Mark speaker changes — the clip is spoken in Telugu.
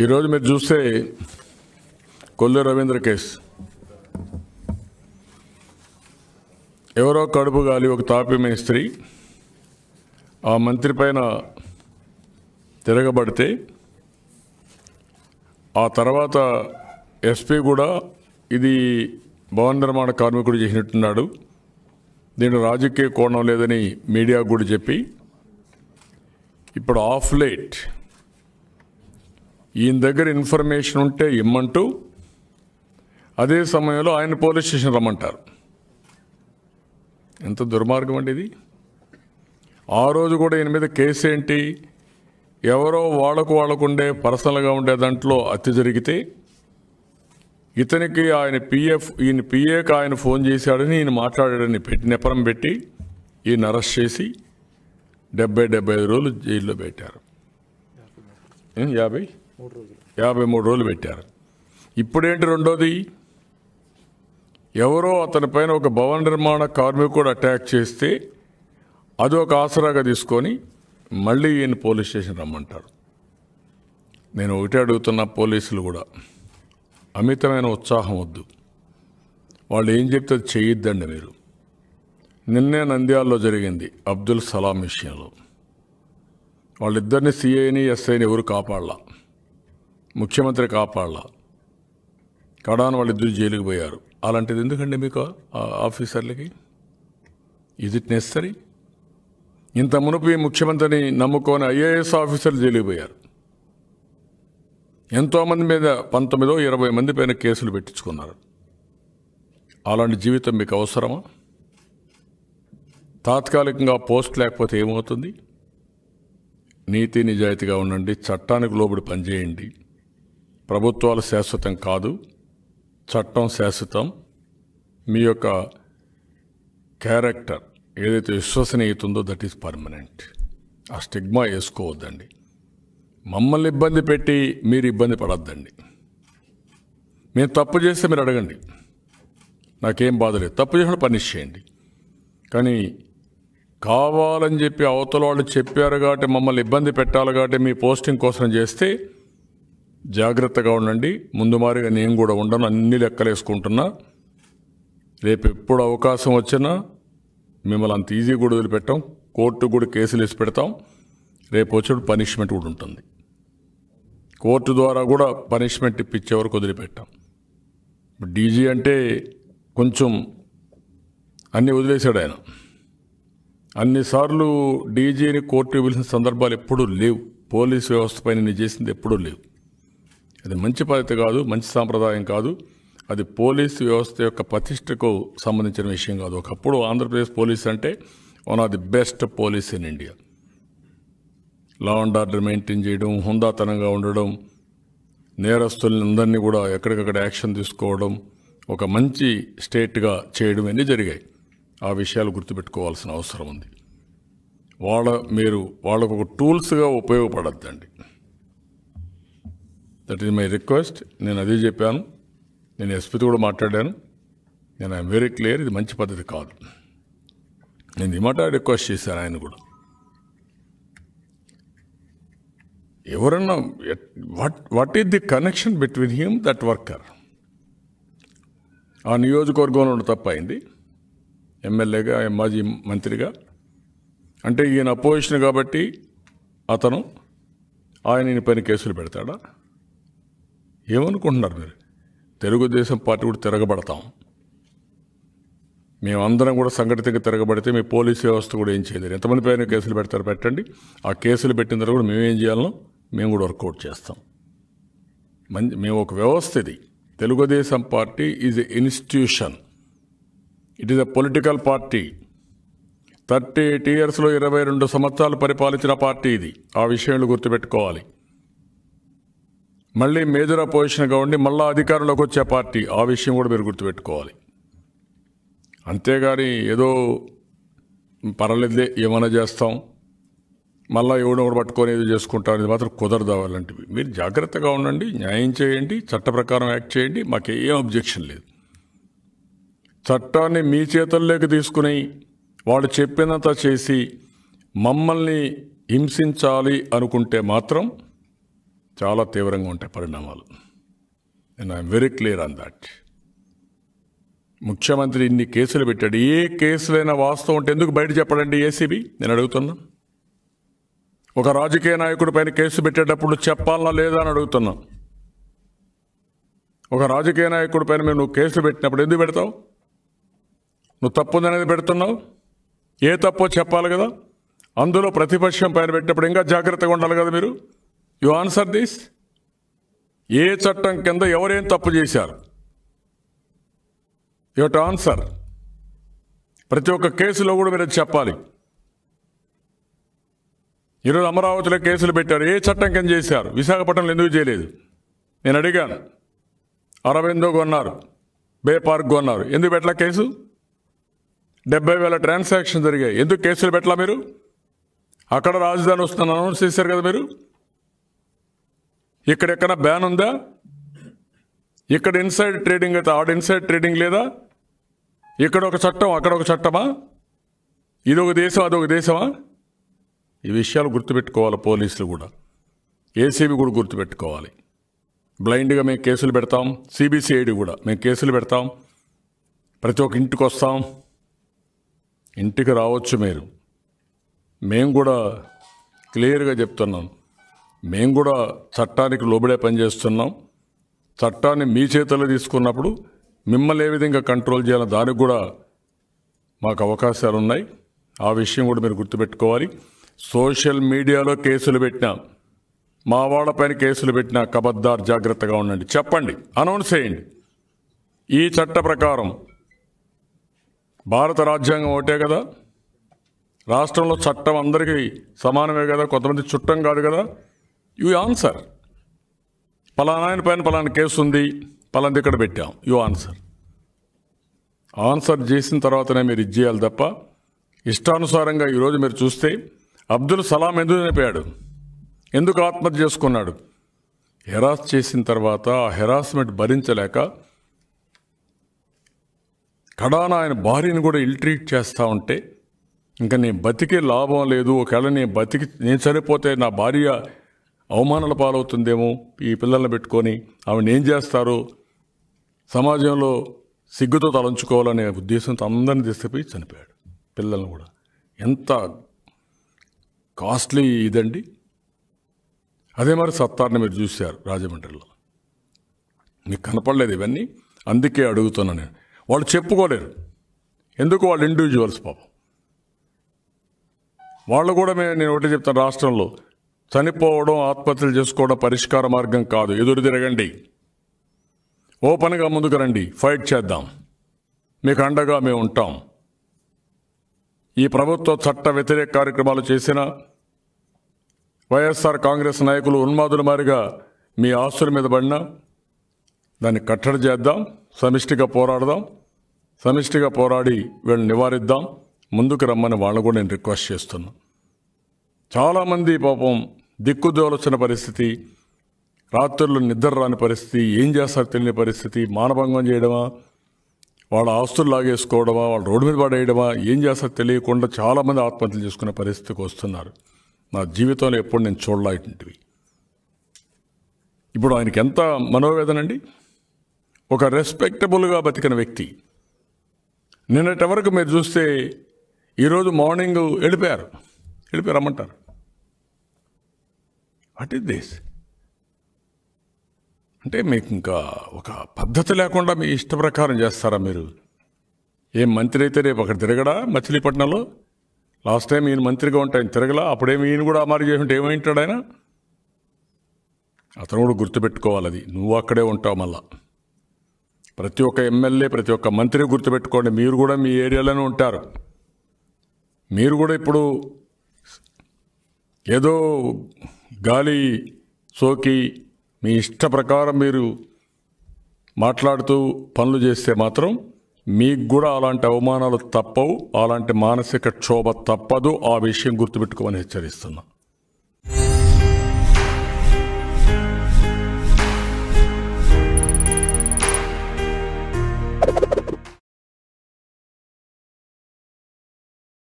Speaker 1: ఈరోజు మీరు చూస్తే కొల్లు రవీంద్ర కేసు ఎవరో కడుపు గాలి ఒక తాపి మేస్త్రి ఆ మంత్రి పైన తిరగబడితే ఆ తర్వాత ఎస్పీ కూడా ఇది భవన నిర్మాణ కార్మికుడు చేసినట్టున్నాడు దీని రాజకీయ కోణం లేదని మీడియా కూడా చెప్పి ఇప్పుడు ఆఫ్ లేట్ ఈయన దగ్గర ఇన్ఫర్మేషన్ ఉంటే ఇమ్మంటూ అదే సమయంలో ఆయన పోలీస్ స్టేషన్ రమ్మంటారు ఎంత దుర్మార్గం అండి ఇది ఆ రోజు కూడా ఈయన మీద కేసు ఏంటి ఎవరో వాళ్ళకు వాళ్ళకు ఉండే పర్సనల్గా ఉండే దాంట్లో అతి జరిగితే ఇతనికి ఆయన పిఎఫ్ ఈయన పిఏకి ఆయన ఫోన్ చేశాడని ఈయన మాట్లాడాడని పెట్టి నెపరం పెట్టి ఈయన అరెస్ట్ చేసి డెబ్బై డెబ్బై ఐదు రోజులు జైల్లో పెట్టారు యాభై యాభై మూడు రోజులు పెట్టారు ఇప్పుడేంటి రెండోది ఎవరో అతని పైన ఒక భవన నిర్మాణ కార్మికుడు అటాక్ చేస్తే అది ఒక ఆసరాగా తీసుకొని మళ్ళీ ఈయన పోలీస్ స్టేషన్ రమ్మంటారు నేను ఒకటే అడుగుతున్న పోలీసులు కూడా అమితమైన ఉత్సాహం వద్దు వాళ్ళు ఏం చెప్తే అది చేయొద్దండి మీరు నిన్నే నంద్యాల్లో జరిగింది అబ్దుల్ సలాం విషయంలో వాళ్ళిద్దరిని సిఐని ఎస్ఐని ఎవరు కాపాడలా ముఖ్యమంత్రి కాపాడాల కడాన ఇద్దరు జైలుకి పోయారు అలాంటిది ఎందుకండి మీకు ఆఫీసర్లకి ఇది నెసరీ ఇంత మునుపు ఈ ముఖ్యమంత్రిని నమ్ముకొని ఐఏఎస్ ఆఫీసర్లు జైలుకి పోయారు ఎంతోమంది మీద పంతొమ్మిదో ఇరవై మంది పైన కేసులు పెట్టించుకున్నారు అలాంటి జీవితం మీకు అవసరమా తాత్కాలికంగా పోస్ట్ లేకపోతే ఏమవుతుంది నీతి నిజాయితీగా ఉండండి చట్టానికి లోబడి పనిచేయండి ప్రభుత్వాలు శాశ్వతం కాదు చట్టం శాశ్వతం మీ యొక్క క్యారెక్టర్ ఏదైతే విశ్వసనీయత ఉందో దట్ ఈస్ పర్మనెంట్ ఆ స్టిగ్మా వేసుకోవద్దండి మమ్మల్ని ఇబ్బంది పెట్టి మీరు ఇబ్బంది పడద్దండి మేము తప్పు చేస్తే మీరు అడగండి నాకేం బాధ లేదు తప్పు చేసిన పనిష్ చేయండి కానీ కావాలని చెప్పి అవతల వాళ్ళు చెప్పారు కాబట్టి మమ్మల్ని ఇబ్బంది పెట్టాలి కాబట్టి మీ పోస్టింగ్ కోసం చేస్తే జాగ్రత్తగా ఉండండి ముందు మారిగా నేను కూడా ఉండను అన్ని లెక్కలేసుకుంటున్నా రేపు ఎప్పుడు అవకాశం వచ్చినా మిమ్మల్ని అంత ఈజీ కూడా వదిలిపెట్టాం కోర్టు కూడా కేసులు వేసి పెడతాం రేపు వచ్చేప్పుడు పనిష్మెంట్ కూడా ఉంటుంది కోర్టు ద్వారా కూడా పనిష్మెంట్ ఇప్పించే వరకు వదిలిపెట్టాం డీజీ అంటే కొంచెం అన్నీ వదిలేశాడు ఆయన అన్నిసార్లు డీజీని కోర్టు పిలిచిన సందర్భాలు ఎప్పుడూ లేవు పోలీస్ వ్యవస్థ పైన చేసింది ఎప్పుడూ లేవు అది మంచి పద్ధతి కాదు మంచి సాంప్రదాయం కాదు అది పోలీసు వ్యవస్థ యొక్క ప్రతిష్టకు సంబంధించిన విషయం కాదు ఒకప్పుడు ఆంధ్రప్రదేశ్ పోలీస్ అంటే one of the best police in India law and order maintain చేయడం హుందాతనంగా ఉండడం నేరస్తుల్ని అందరినీ కూడా ఎక్కడికక్కడ యాక్షన్ తీసుకోవడం ఒక మంచి స్టేట్గా చేయడం అన్నీ జరిగాయి ఆ విషయాలు గుర్తుపెట్టుకోవాల్సిన అవసరం ఉంది వాళ్ళ మీరు వాళ్ళకు ఒక టూల్స్గా ఉపయోగపడద్దండి దట్ ఈజ్ మై రిక్వెస్ట్ నేను అదే చెప్పాను నేను ఎస్పీతో కూడా మాట్లాడాను నేను ఐఎమ్ వెరీ క్లియర్ ఇది మంచి పద్ధతి కాదు నేను ఈ మాట రిక్వెస్ట్ చేశాను ఆయన కూడా ఎవరన్నా what what is the connection between him that worker ఆ నియోజకవర్గంలో తప్ప అయింది ఎమ్మెల్యేగా మాజీ మంత్రిగా అంటే ఈయన అపోజిషన్ కాబట్టి అతను ఆయన పైన కేసులు పెడతాడా ఏమనుకుంటున్నారు మీరు తెలుగుదేశం పార్టీ కూడా తిరగబడతాం మేమందరం కూడా సంఘటితంగా తిరగబడితే మీ పోలీస్ వ్యవస్థ కూడా ఏం చేయలేరు ఎంతమంది పైన కేసులు పెడతారు పెట్టండి ఆ కేసులు పెట్టిన తర్వాత కూడా మేమేం చేయాలనో మేము కూడా వర్కౌట్ చేస్తాం మంచి మేము ఒక వ్యవస్థ ఇది Telugu Desam party is a institution it is a political party thirty eight ఇయర్స్లో ఇరవై రెండు సంవత్సరాలు పరిపాలించిన పార్టీ ఇది ఆ విషయంలో గుర్తుపెట్టుకోవాలి మళ్ళీ మేజర్ అపోజిషన్గా ఉండి మళ్ళీ అధికారంలోకి వచ్చే పార్టీ ఆ విషయం కూడా మీరు గుర్తుపెట్టుకోవాలి అంతేగాని ఏదో పర్వాలేదులే ఏమైనా చేస్తాం మళ్ళీ ఎవడో కూడా పట్టుకొని ఏదో చేసుకుంటాం అనేది మాత్రం కుదరదు అలాంటివి మీరు జాగ్రత్తగా ఉండండి న్యాయం చేయండి చట్ట ప్రకారం యాక్ట్ చేయండి మాకు ఏం అబ్జెక్షన్ లేదు చట్టాన్ని మీ చేతుల్లోకి తీసుకుని వాళ్ళు చెప్పినంత చేసి మమ్మల్ని హింసించాలి అనుకుంటే మాత్రం చాలా తీవ్రంగా ఉంటాయి పరిణామాలు and I'm very clear on that ముఖ్యమంత్రి ఇన్ని కేసులు పెట్టాడు ఏ కేసులైనా వాస్తవం ఉంటే ఎందుకు బయట చెప్పడండి ఏసీబీ నేను అడుగుతున్నా ఒక రాజకీయ నాయకుడి పైన కేసు పెట్టేటప్పుడు చెప్పాలనా లేదా అని అడుగుతున్నా ఒక రాజకీయ నాయకుడి పైన మేము నువ్వు కేసులు పెట్టినప్పుడు ఎందుకు పెడతావు నువ్వు తప్పు అనేది పెడుతున్నావు ఏ తప్పో చెప్పాలి కదా అందులో ప్రతిపక్షం పైన పెట్టినప్పుడు ఇంకా జాగ్రత్తగా ఉండాలి కదా మీరు యు ఆన్సర్ దిస్ ఏ చట్టం కింద ఎవరేం తప్పు చేశారు యువట ఆన్సర్ ప్రతి ఒక్క కేసులో కూడా మీరు చెప్పాలి ఈరోజు అమరావతిలో కేసులు పెట్టారు ఏ చట్టం కింద చేశారు విశాఖపట్నంలో ఎందుకు చేయలేదు నేను అడిగాను అరవిందో కొన్నారు బే పార్క్ కొన్నారు ఎందుకు పెట్టలా కేసు డెబ్బై వేల ట్రాన్సాక్షన్ జరిగాయి ఎందుకు కేసులు పెట్టలా మీరు అక్కడ రాజధాని వస్తుందని అనౌన్స్ చేశారు కదా మీరు ఇక్కడెక్కడ బ్యాన్ ఉందా ఇక్కడ ఇన్సైడ్ ట్రేడింగ్ అయితే ఆడ ఇన్సైడ్ ట్రేడింగ్ లేదా ఇక్కడ ఒక చట్టం అక్కడ ఒక చట్టమా ఇది ఒక దేశం అదొక దేశమా ఈ విషయాలు గుర్తుపెట్టుకోవాలి పోలీసులు కూడా ఏసీబీ కూడా గుర్తుపెట్టుకోవాలి బ్లైండ్గా మేము కేసులు పెడతాం సిబిసిఐడి కూడా మేము కేసులు పెడతాం ప్రతి ఒక్క ఇంటికి వస్తాం ఇంటికి రావచ్చు మీరు మేము కూడా క్లియర్గా చెప్తున్నాం మేము కూడా చట్టానికి లోబడే పనిచేస్తున్నాం చట్టాన్ని మీ చేతిలో తీసుకున్నప్పుడు మిమ్మల్ని ఏ విధంగా కంట్రోల్ చేయాలో దానికి కూడా మాకు అవకాశాలు ఉన్నాయి ఆ విషయం కూడా మీరు గుర్తుపెట్టుకోవాలి సోషల్ మీడియాలో కేసులు పెట్టినా మా వాళ్ళపైన కేసులు పెట్టినా కబద్దార్ జాగ్రత్తగా ఉండండి చెప్పండి అనౌన్స్ చేయండి ఈ చట్ట ప్రకారం భారత రాజ్యాంగం ఒకటే కదా రాష్ట్రంలో చట్టం అందరికీ సమానమే కదా కొంతమంది చుట్టం కాదు కదా యూ ఆన్సర్ పలానాయన పైన పలానా కేసు ఉంది పలాన్ దగ్గర పెట్టాం యూ ఆన్సర్ ఆన్సర్ చేసిన తర్వాతనే మీరు ఇది చేయాలి తప్ప ఇష్టానుసారంగా ఈరోజు మీరు చూస్తే అబ్దుల్ సలాం ఎందుకు చనిపోయాడు ఎందుకు ఆత్మహత్య చేసుకున్నాడు హెరాస్ చేసిన తర్వాత ఆ హెరాస్మెంట్ భరించలేక కడాన ఆయన భార్యను కూడా ఇల్ట్రీట్ చేస్తూ ఉంటే ఇంకా నేను బతికే లాభం లేదు ఒకవేళ నేను బతికి నేను చనిపోతే నా భార్య అవమానాల పాలవుతుందేమో ఈ పిల్లల్ని పెట్టుకొని ఆవిడ ఏం చేస్తారు సమాజంలో సిగ్గుతో తలంచుకోవాలనే ఉద్దేశంతో అందరిని తీసుకుపోయి చనిపోయాడు పిల్లల్ని కూడా ఎంత కాస్ట్లీ ఇదండి అదే మరి సత్తార్ని మీరు చూశారు రాజమండ్రిలో మీకు కనపడలేదు ఇవన్నీ అందుకే అడుగుతున్నాను నేను వాళ్ళు చెప్పుకోలేరు ఎందుకు వాళ్ళు ఇండివిజువల్స్ పాపం వాళ్ళు కూడా మేము నేను ఒకటి చెప్తాను రాష్ట్రంలో చనిపోవడం ఆత్మహత్యలు చేసుకోవడం పరిష్కార మార్గం కాదు ఎదురు తిరగండి ఓపెన్గా ముందుకు రండి ఫైట్ చేద్దాం మీకు అండగా మేము ఉంటాం ఈ ప్రభుత్వ చట్ట వ్యతిరేక కార్యక్రమాలు చేసిన వైఎస్ఆర్ కాంగ్రెస్ నాయకులు ఉన్మాదుల మారిగా మీ ఆస్తుల మీద పడినా దాన్ని కట్టడి చేద్దాం సమిష్టిగా పోరాడదాం సమిష్టిగా పోరాడి వీళ్ళని నివారిద్దాం ముందుకు రమ్మని వాళ్ళు కూడా నేను రిక్వెస్ట్ చేస్తున్నాను చాలామంది పాపం దిక్కుదోలచిన పరిస్థితి రాత్రులు నిద్ర రాని పరిస్థితి ఏం చేస్తారు తెలియని పరిస్థితి మానభంగం చేయడమా వాళ్ళ ఆస్తులు లాగేసుకోవడమా వాళ్ళు రోడ్డు మీద పడేయడమా ఏం చేస్తారో తెలియకుండా చాలామంది ఆత్మహత్యలు చేసుకునే పరిస్థితికి వస్తున్నారు నా జీవితంలో ఎప్పుడు నేను చూడలేటివి ఇప్పుడు ఆయనకి ఎంత మనోవేదన అండి ఒక రెస్పెక్టబుల్గా బతికిన వ్యక్తి నిన్నటి వరకు మీరు చూస్తే ఈరోజు మార్నింగ్ వెళ్ళిపోయారు రమ్మంటారు వాట్ ఇస్ దిస్ అంటే మీకు ఇంకా ఒక పద్ధతి లేకుండా మీ ఇష్ట ప్రకారం చేస్తారా మీరు ఏం మంత్రి అయితే రేపు అక్కడ తిరగడా మచిలీపట్నంలో లాస్ట్ టైం ఈయన మంత్రిగా ఉంటాయని తిరగల తిరగలా అప్పుడేమి ఈయన కూడా అమారు చేసి ఉంటే ఏమైంటాడు ఆయన అతను కూడా గుర్తుపెట్టుకోవాలి అది నువ్వు అక్కడే ఉంటావు మళ్ళా ప్రతి ఒక్క ఎమ్మెల్యే ప్రతి ఒక్క మంత్రి గుర్తుపెట్టుకోండి మీరు కూడా మీ ఏరియాలోనే ఉంటారు మీరు కూడా ఇప్పుడు ఏదో గాలి సోకి మీ ఇష్ట ప్రకారం మీరు మాట్లాడుతూ పనులు చేస్తే మాత్రం మీకు కూడా అలాంటి అవమానాలు తప్పవు అలాంటి మానసిక క్షోభ తప్పదు ఆ విషయం గుర్తుపెట్టుకోమని హెచ్చరిస్తున్నా